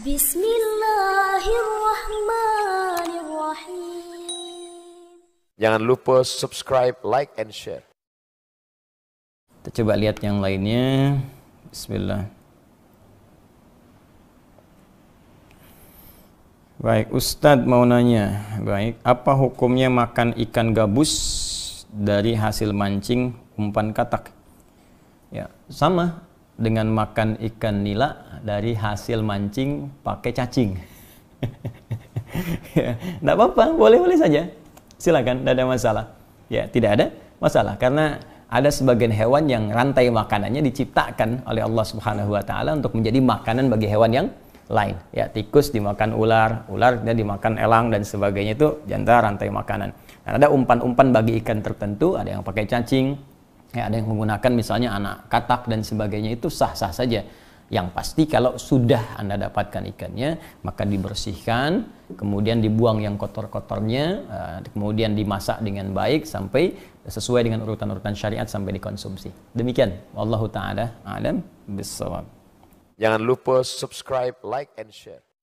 Bismillahirrahmanirrahim. Jangan lupa subscribe, like, and share. Kita coba lihat yang lainnya. Bismillah. Baik, Ustadz mau nanya. Baik, apa hukumnya makan ikan gabus dari hasil mancing umpan katak? Ya, sama dengan makan ikan nila dari hasil mancing pakai cacing. ya, apa-apa, boleh-boleh saja. Silakan, tidak ada masalah. Ya, tidak ada masalah karena ada sebagian hewan yang rantai makanannya diciptakan oleh Allah Subhanahu wa taala untuk menjadi makanan bagi hewan yang lain. Ya, tikus dimakan ular, ular dia dimakan elang dan sebagainya itu jantara rantai makanan. Dan ada umpan-umpan bagi ikan tertentu, ada yang pakai cacing, ya ada yang menggunakan misalnya anak katak dan sebagainya itu sah-sah saja. Yang pasti kalau sudah Anda dapatkan ikannya, maka dibersihkan, kemudian dibuang yang kotor-kotornya, eh, kemudian dimasak dengan baik sampai sesuai dengan urutan-urutan syariat sampai dikonsumsi. Demikian, Wallahu ta'ala alam bisawab. Jangan lupa subscribe, like, and share.